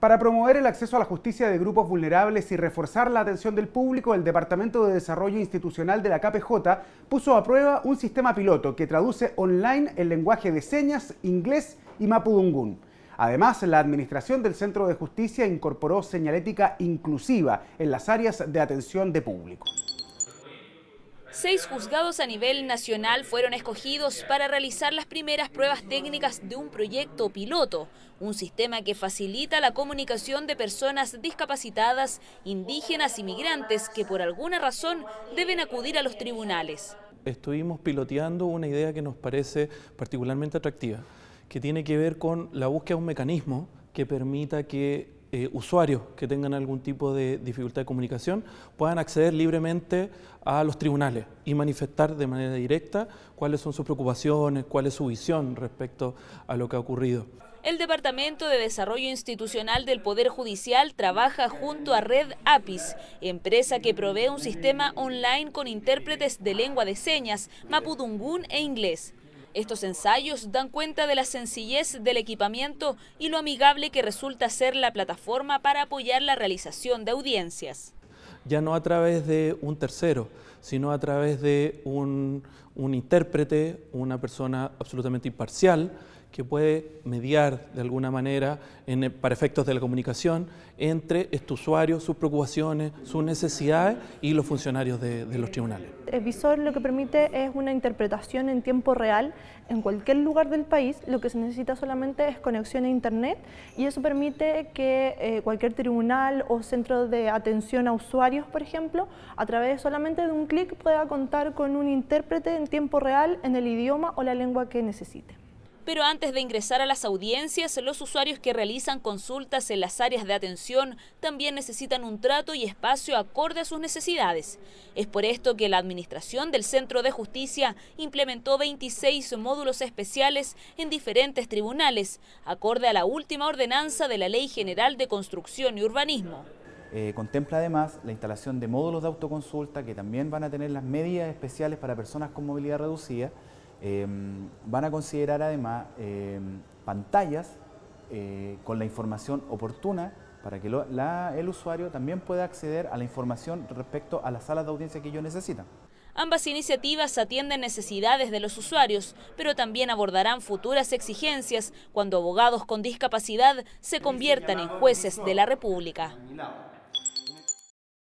Para promover el acceso a la justicia de grupos vulnerables y reforzar la atención del público, el Departamento de Desarrollo Institucional de la KPJ puso a prueba un sistema piloto que traduce online el lenguaje de señas, inglés y mapudungún. Además, la Administración del Centro de Justicia incorporó señalética inclusiva en las áreas de atención de público. Seis juzgados a nivel nacional fueron escogidos para realizar las primeras pruebas técnicas de un proyecto piloto, un sistema que facilita la comunicación de personas discapacitadas, indígenas y migrantes que por alguna razón deben acudir a los tribunales. Estuvimos piloteando una idea que nos parece particularmente atractiva, que tiene que ver con la búsqueda de un mecanismo que permita que eh, usuarios que tengan algún tipo de dificultad de comunicación puedan acceder libremente a los tribunales y manifestar de manera directa cuáles son sus preocupaciones, cuál es su visión respecto a lo que ha ocurrido. El Departamento de Desarrollo Institucional del Poder Judicial trabaja junto a Red Apis, empresa que provee un sistema online con intérpretes de lengua de señas, mapudungún e inglés. Estos ensayos dan cuenta de la sencillez del equipamiento y lo amigable que resulta ser la plataforma para apoyar la realización de audiencias. Ya no a través de un tercero, sino a través de un, un intérprete, una persona absolutamente imparcial, que puede mediar de alguna manera, eh, para efectos de la comunicación, entre estos usuario, sus preocupaciones, sus necesidades y los funcionarios de, los tribunales. El visor lo que permite es una interpretación en tiempo real en cualquier lugar del país. Lo que se necesita solamente es conexión a Internet y eso permite que eh, cualquier tribunal o centro de atención a usuarios, por ejemplo, a través solamente de un clic pueda contar con un intérprete en tiempo real en el idioma o la lengua que necesite. Pero antes de ingresar a las audiencias, los usuarios que realizan consultas en las áreas de atención también necesitan un trato y espacio acorde a sus necesidades. Es por esto que la Administración del Centro de Justicia implementó 26 módulos especiales en diferentes tribunales, acorde a la última ordenanza de la Ley General de Construcción y Urbanismo. Eh, contempla además la instalación de módulos de autoconsulta que también van a tener las medidas especiales para personas con movilidad reducida Em, van a considerar además em, pantallas eh, con la información oportuna para que el usuario también pueda acceder a la información respecto a las salas de audiencia que ellos necesitan. Ambas iniciativas atienden necesidades de los usuarios, pero también abordarán futuras exigencias cuando abogados con discapacidad se conviertan en jueces de la República.